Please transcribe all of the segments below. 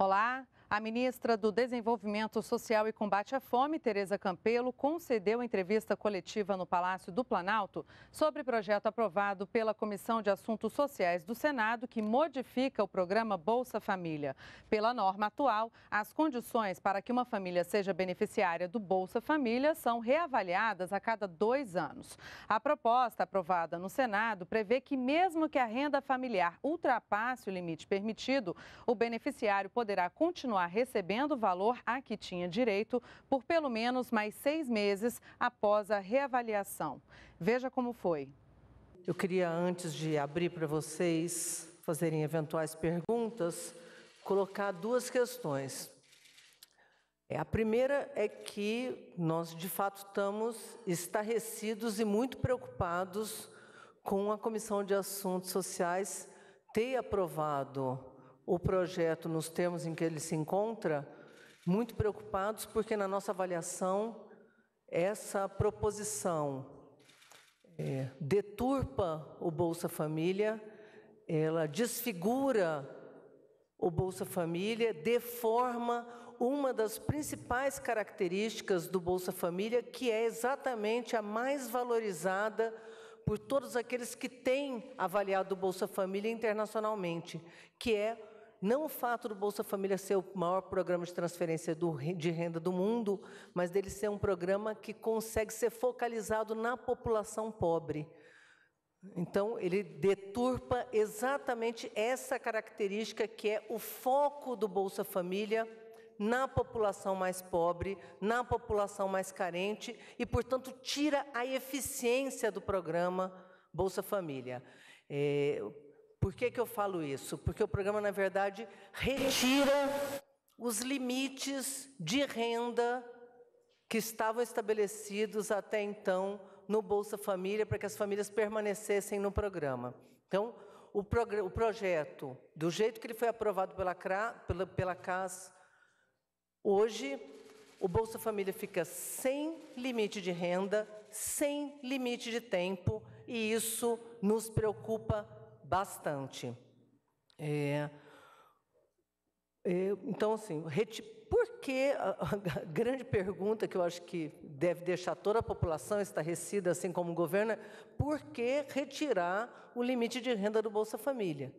Olá. A ministra do Desenvolvimento Social e Combate à Fome, Tereza Campelo, concedeu entrevista coletiva no Palácio do Planalto sobre projeto aprovado pela Comissão de Assuntos Sociais do Senado que modifica o programa Bolsa Família. Pela norma atual, as condições para que uma família seja beneficiária do Bolsa Família são reavaliadas a cada dois anos. A proposta aprovada no Senado prevê que, mesmo que a renda familiar ultrapasse o limite permitido, o beneficiário poderá continuar continuar recebendo o valor a que tinha direito por pelo menos mais seis meses após a reavaliação. Veja como foi. Eu queria, antes de abrir para vocês fazerem eventuais perguntas, colocar duas questões. É, a primeira é que nós, de fato, estamos estarrecidos e muito preocupados com a Comissão de Assuntos Sociais ter aprovado o projeto nos termos em que ele se encontra, muito preocupados porque na nossa avaliação essa proposição é, deturpa o Bolsa Família, ela desfigura o Bolsa Família, deforma uma das principais características do Bolsa Família, que é exatamente a mais valorizada por todos aqueles que têm avaliado o Bolsa Família internacionalmente, que é não o fato do Bolsa Família ser o maior programa de transferência do, de renda do mundo, mas dele ser um programa que consegue ser focalizado na população pobre. Então, ele deturpa exatamente essa característica que é o foco do Bolsa Família na população mais pobre, na população mais carente, e, portanto, tira a eficiência do programa Bolsa Família. É, por que, que eu falo isso? Porque o programa, na verdade, retira os limites de renda que estavam estabelecidos até então no Bolsa Família, para que as famílias permanecessem no programa. Então, o, prog o projeto, do jeito que ele foi aprovado pela, CRA, pela, pela CAS, hoje o Bolsa Família fica sem limite de renda, sem limite de tempo, e isso nos preocupa bastante. É, é, então, assim, por que a, a grande pergunta que eu acho que deve deixar toda a população estarrecida, assim como o governo, é por que retirar o limite de renda do Bolsa Família?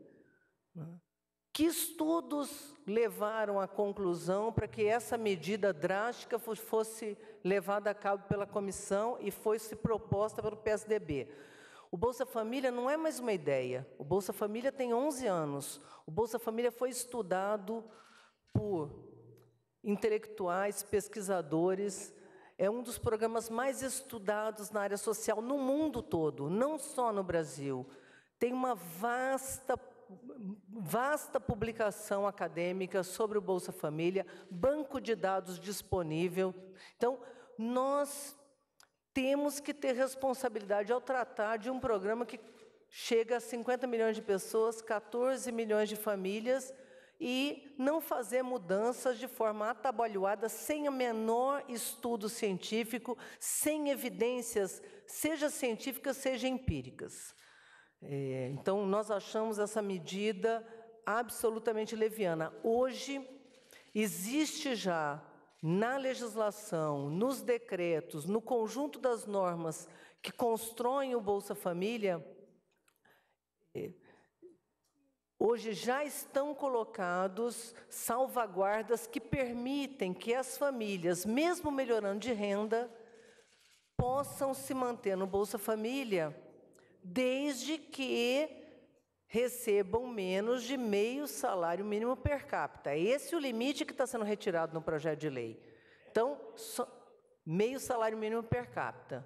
Que estudos levaram à conclusão para que essa medida drástica fosse levada a cabo pela comissão e fosse proposta pelo PSDB? O Bolsa Família não é mais uma ideia. O Bolsa Família tem 11 anos. O Bolsa Família foi estudado por intelectuais, pesquisadores. É um dos programas mais estudados na área social no mundo todo, não só no Brasil. Tem uma vasta vasta publicação acadêmica sobre o Bolsa Família, banco de dados disponível. Então, nós temos que ter responsabilidade ao tratar de um programa que chega a 50 milhões de pessoas, 14 milhões de famílias, e não fazer mudanças de forma atabalhoada, sem o menor estudo científico, sem evidências, seja científicas, seja empíricas. É, então, nós achamos essa medida absolutamente leviana. Hoje, existe já na legislação, nos decretos, no conjunto das normas que constroem o Bolsa Família, eh, hoje já estão colocados salvaguardas que permitem que as famílias, mesmo melhorando de renda, possam se manter no Bolsa Família, desde que recebam menos de meio salário mínimo per capita. É esse é o limite que está sendo retirado no projeto de lei. Então, meio salário mínimo per capita.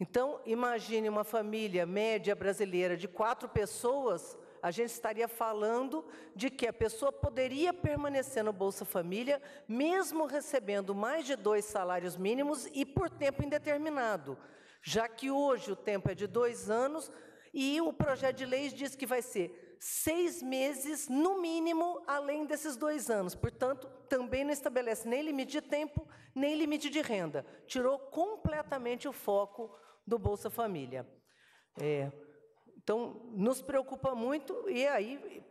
Então, imagine uma família média brasileira de quatro pessoas, a gente estaria falando de que a pessoa poderia permanecer no Bolsa Família, mesmo recebendo mais de dois salários mínimos e por tempo indeterminado, já que hoje o tempo é de dois anos, e o projeto de lei diz que vai ser seis meses, no mínimo, além desses dois anos. Portanto, também não estabelece nem limite de tempo, nem limite de renda. Tirou completamente o foco do Bolsa Família. É, então, nos preocupa muito, e aí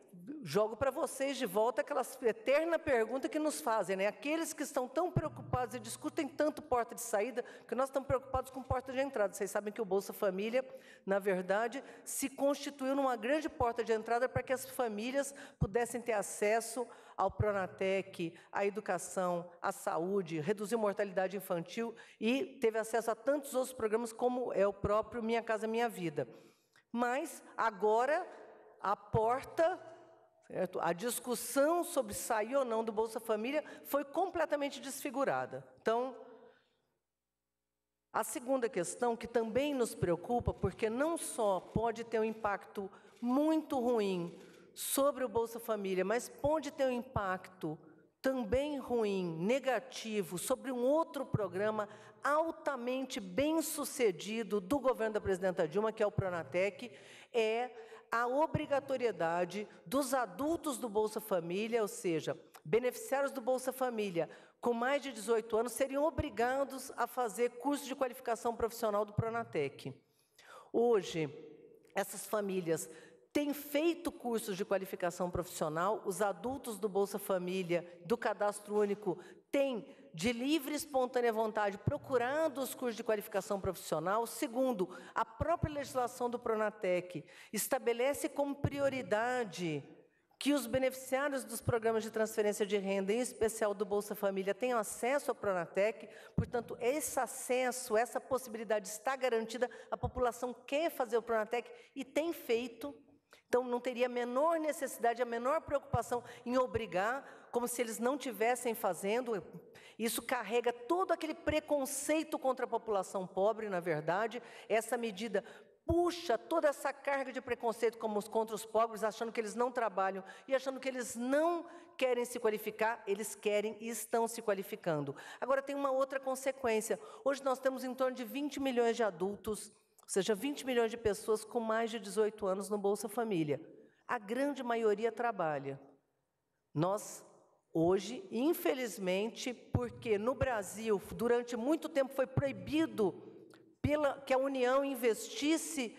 jogo para vocês de volta aquela eterna pergunta que nos fazem, né? Aqueles que estão tão preocupados e discutem tanto porta de saída, que nós estamos preocupados com porta de entrada. Vocês sabem que o Bolsa Família, na verdade, se constituiu numa grande porta de entrada para que as famílias pudessem ter acesso ao Pronatec, à educação, à saúde, reduzir mortalidade infantil e teve acesso a tantos outros programas como é o próprio Minha Casa Minha Vida. Mas agora a porta Certo? A discussão sobre sair ou não do Bolsa Família foi completamente desfigurada. Então, a segunda questão que também nos preocupa, porque não só pode ter um impacto muito ruim sobre o Bolsa Família, mas pode ter um impacto também ruim, negativo, sobre um outro programa altamente bem sucedido do governo da presidenta Dilma, que é o Pronatec, é a obrigatoriedade dos adultos do Bolsa Família, ou seja, beneficiários do Bolsa Família com mais de 18 anos, seriam obrigados a fazer curso de qualificação profissional do Pronatec. Hoje, essas famílias têm feito cursos de qualificação profissional, os adultos do Bolsa Família, do Cadastro Único, têm de livre e espontânea vontade, procurando os cursos de qualificação profissional. Segundo, a própria legislação do Pronatec estabelece como prioridade que os beneficiários dos programas de transferência de renda, em especial do Bolsa Família, tenham acesso ao Pronatec, portanto, esse acesso, essa possibilidade está garantida. A população quer fazer o Pronatec e tem feito não teria a menor necessidade, a menor preocupação em obrigar, como se eles não tivessem fazendo. Isso carrega todo aquele preconceito contra a população pobre, na verdade. Essa medida puxa toda essa carga de preconceito como os contra os pobres, achando que eles não trabalham e achando que eles não querem se qualificar, eles querem e estão se qualificando. Agora tem uma outra consequência. Hoje nós temos em torno de 20 milhões de adultos ou seja, 20 milhões de pessoas com mais de 18 anos no Bolsa Família. A grande maioria trabalha. Nós, hoje, infelizmente, porque no Brasil, durante muito tempo, foi proibido pela, que a União investisse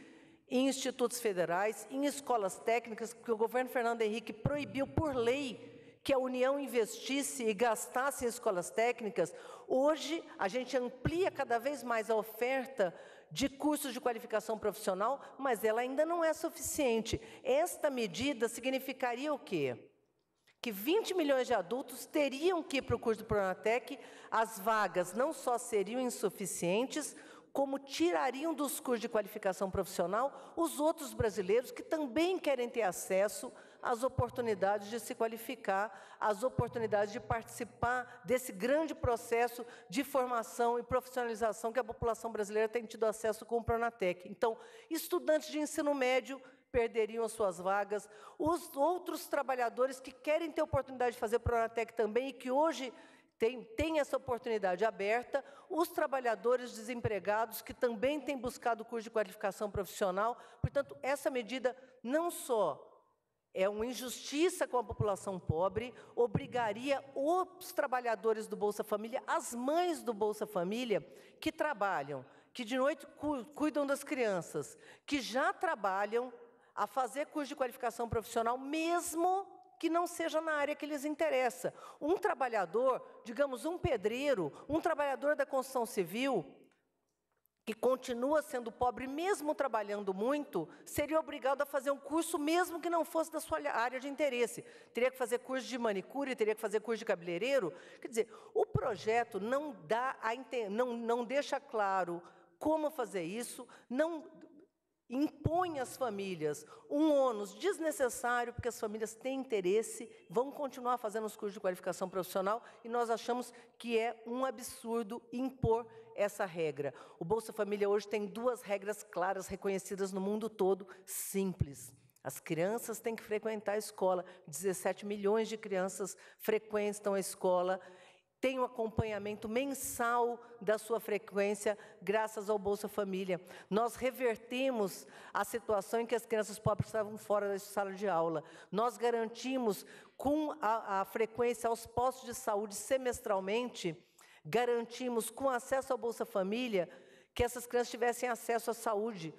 em institutos federais, em escolas técnicas, que o governo Fernando Henrique proibiu por lei que a União investisse e gastasse em escolas técnicas, hoje a gente amplia cada vez mais a oferta de cursos de qualificação profissional, mas ela ainda não é suficiente. Esta medida significaria o quê? Que 20 milhões de adultos teriam que ir para o curso do Pronatec, as vagas não só seriam insuficientes, como tirariam dos cursos de qualificação profissional os outros brasileiros que também querem ter acesso as oportunidades de se qualificar, as oportunidades de participar desse grande processo de formação e profissionalização que a população brasileira tem tido acesso com o Pronatec. Então, estudantes de ensino médio perderiam as suas vagas, os outros trabalhadores que querem ter oportunidade de fazer Pronatec também e que hoje tem, tem, essa oportunidade aberta, os trabalhadores desempregados que também têm buscado o curso de qualificação profissional. Portanto, essa medida não só é uma injustiça com a população pobre, obrigaria os trabalhadores do Bolsa Família, as mães do Bolsa Família, que trabalham, que de noite cuidam das crianças, que já trabalham, a fazer curso de qualificação profissional, mesmo que não seja na área que lhes interessa. Um trabalhador, digamos, um pedreiro, um trabalhador da construção civil, que continua sendo pobre mesmo trabalhando muito, seria obrigado a fazer um curso mesmo que não fosse da sua área de interesse. Teria que fazer curso de manicure, teria que fazer curso de cabeleireiro. Quer dizer, o projeto não dá a, não, não deixa claro como fazer isso, não impõe às famílias um ônus desnecessário, porque as famílias têm interesse, vão continuar fazendo os cursos de qualificação profissional, e nós achamos que é um absurdo impor essa regra. O Bolsa Família hoje tem duas regras claras reconhecidas no mundo todo, simples. As crianças têm que frequentar a escola. 17 milhões de crianças frequentam a escola tem o um acompanhamento mensal da sua frequência, graças ao Bolsa Família. Nós revertemos a situação em que as crianças pobres estavam fora da sala de aula. Nós garantimos, com a, a frequência aos postos de saúde semestralmente, garantimos, com acesso ao Bolsa Família, que essas crianças tivessem acesso à saúde.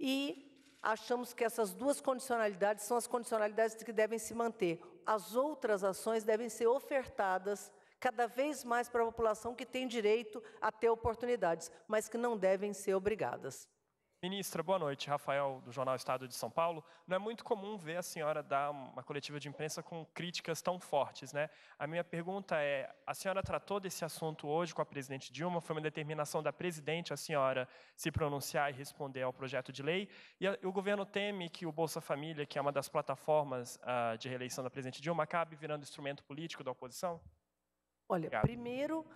E achamos que essas duas condicionalidades são as condicionalidades que devem se manter. As outras ações devem ser ofertadas cada vez mais para a população que tem direito a ter oportunidades, mas que não devem ser obrigadas. Ministra, boa noite. Rafael, do Jornal Estado de São Paulo. Não é muito comum ver a senhora dar uma coletiva de imprensa com críticas tão fortes, né? A minha pergunta é: a senhora tratou desse assunto hoje com a presidente Dilma? Foi uma determinação da presidente a senhora se pronunciar e responder ao projeto de lei? E o governo teme que o Bolsa Família, que é uma das plataformas ah, de reeleição da presidente Dilma, acabe virando instrumento político da oposição? Olha, Obrigado. primeiro,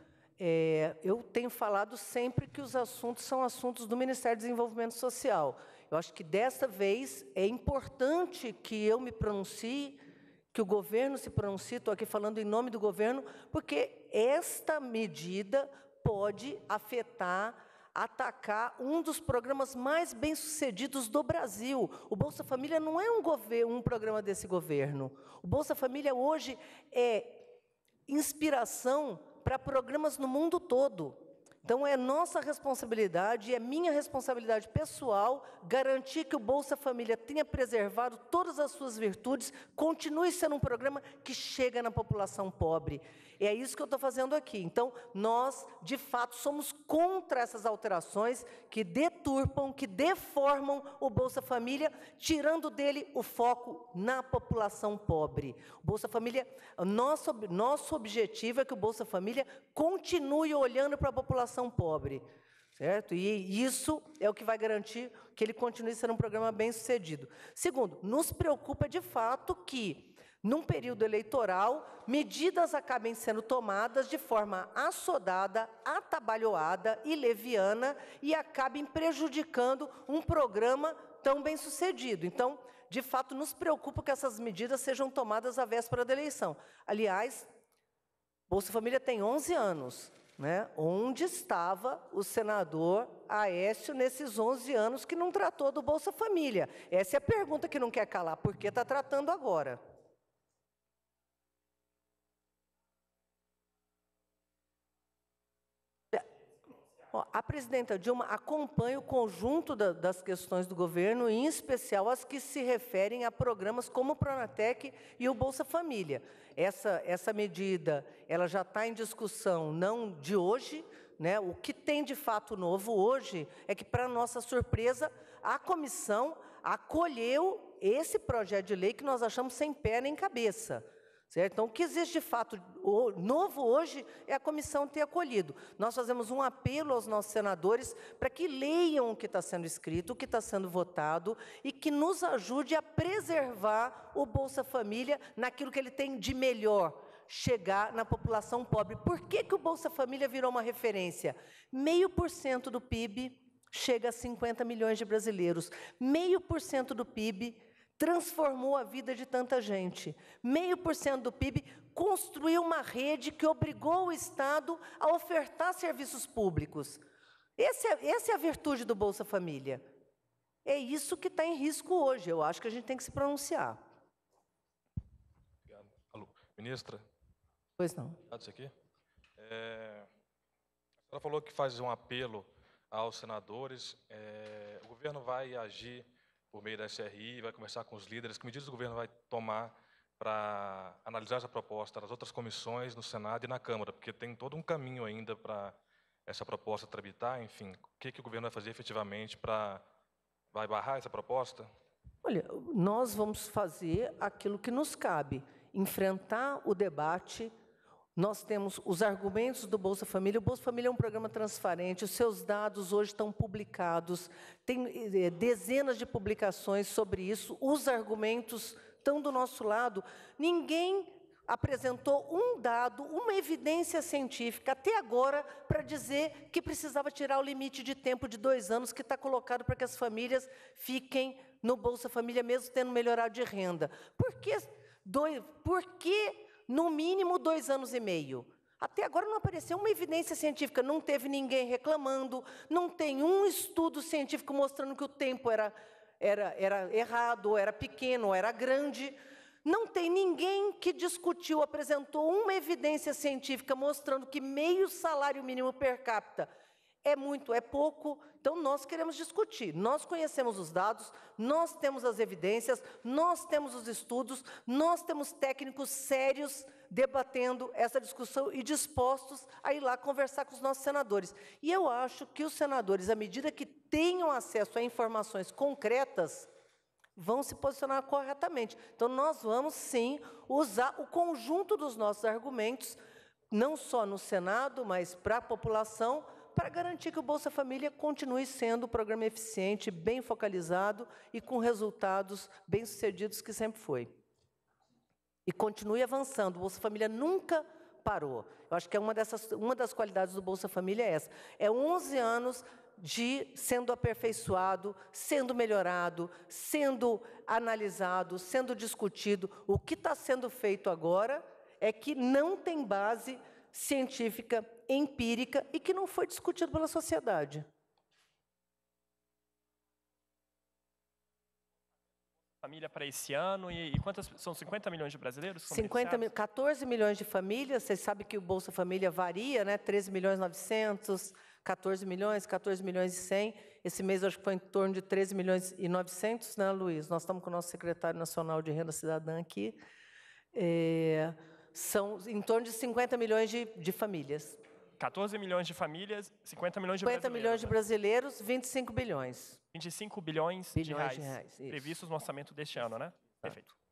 é, eu tenho falado sempre que os assuntos são assuntos do Ministério do Desenvolvimento Social. Eu acho que desta vez é importante que eu me pronuncie, que o governo se pronuncie, estou aqui falando em nome do governo, porque esta medida pode afetar atacar um dos programas mais bem-sucedidos do Brasil. O Bolsa Família não é um, um programa desse governo. O Bolsa Família hoje é inspiração para programas no mundo todo. Então é nossa responsabilidade, é minha responsabilidade pessoal garantir que o Bolsa Família tenha preservado todas as suas virtudes, continue sendo um programa que chega na população pobre. é isso que eu estou fazendo aqui. Então, nós, de fato, somos contra essas alterações que deturpam, que deformam o Bolsa Família, tirando dele o foco na população pobre. O Bolsa Família, nosso, nosso objetivo é que o Bolsa Família continue olhando para a população pobre. Certo? E isso é o que vai garantir que ele continue sendo um programa bem sucedido. Segundo, nos preocupa de fato que, num período eleitoral, medidas acabem sendo tomadas de forma assodada, atabalhoada e leviana e acabem prejudicando um programa tão bem sucedido. Então, de fato, nos preocupa que essas medidas sejam tomadas à véspera da eleição. Aliás, Bolsa Família tem 11 anos né, onde estava o senador Aécio nesses 11 anos que não tratou do Bolsa Família? Essa é a pergunta que não quer calar, por que está tratando agora? a presidenta Dilma acompanha o conjunto da, das questões do governo, em especial as que se referem a programas como o Pronatec e o Bolsa Família. Essa, essa medida ela já está em discussão, não de hoje, né? O que tem de fato novo hoje é que, para nossa surpresa, a comissão acolheu esse projeto de lei que nós achamos sem pé nem cabeça. Certo? Então, o que existe de fato novo hoje é a comissão ter acolhido. Nós fazemos um apelo aos nossos senadores para que leiam o que está sendo escrito, o que está sendo votado e que nos ajude a preservar o Bolsa Família naquilo que ele tem de melhor, chegar na população pobre. Por que, que o Bolsa Família virou uma referência? Meio por cento do PIB chega a 50 milhões de brasileiros. Meio por cento do PIB transformou a vida de tanta gente. Meio por cento do PIB construiu uma rede que obrigou o Estado a ofertar serviços públicos. Esse é, essa é a virtude do Bolsa Família. É isso que está em risco hoje. Eu acho que a gente tem que se pronunciar. Obrigado. Alô, ministra? Pois não. Obrigado, isso aqui. É, a senhora falou que faz um apelo aos senadores. É, o governo vai agir por meio da SRI, vai conversar com os líderes, que medidas o governo vai tomar para analisar essa proposta nas outras comissões, no Senado e na Câmara, porque tem todo um caminho ainda para essa proposta tramitar, enfim, o que, que o governo vai fazer efetivamente para... Vai barrar essa proposta? Olha, nós vamos fazer aquilo que nos cabe, enfrentar o debate nós temos os argumentos do Bolsa Família. O Bolsa Família é um programa transparente, os seus dados hoje estão publicados, tem eh, eh, dezenas de publicações sobre isso, os argumentos estão do nosso lado. Ninguém apresentou um dado, uma evidência científica até agora para dizer que precisava tirar o limite de tempo de dois anos que está colocado para que as famílias fiquem no Bolsa Família, mesmo tendo melhorado de renda. Por que, dois, por que no mínimo dois anos e meio. Até agora não apareceu uma evidência científica, não teve ninguém reclamando, não tem um estudo científico mostrando que o tempo era, era, era errado, ou era pequeno, ou era grande. Não tem ninguém que discutiu, apresentou uma evidência científica mostrando que meio salário mínimo per capita é muito, é pouco. Então nós queremos discutir. Nós conhecemos os dados, nós temos as evidências, nós temos os estudos, nós temos técnicos sérios debatendo essa discussão e dispostos a ir lá conversar com os nossos senadores. E eu acho que os senadores, à medida que tenham acesso a informações concretas, vão se posicionar corretamente. Então nós vamos sim usar o conjunto dos nossos argumentos não só no Senado, mas para a população, para garantir que o Bolsa Família continue sendo um programa eficiente, bem focalizado e com resultados bem-sucedidos que sempre foi. E continue avançando. O Bolsa Família nunca parou. Eu acho que é uma, dessas, uma das qualidades do Bolsa Família é essa. É 11 anos de sendo aperfeiçoado, sendo melhorado, sendo analisado, sendo discutido. O que está sendo feito agora é que não tem base científica, empírica e que não foi discutido pela sociedade. Família para esse ano e, e quantas são 50 milhões de brasileiros? 50 14 é milhões de famílias. Vocês sabem que o Bolsa Família varia, né? 13 milhões 900, 14 milhões, 14 milhões e 100. Esse mês acho que foi em torno de 13 milhões e 900, né, Luiz? Nós estamos com o nosso secretário nacional de renda cidadã aqui. É são em torno de 50 milhões de, de famílias. 14 milhões de famílias, 50 milhões de 50 milhões de né? brasileiros, 25 bilhões. 25 bilhões, bilhões de reais, de reais previstos no orçamento deste ano, né? Perfeito.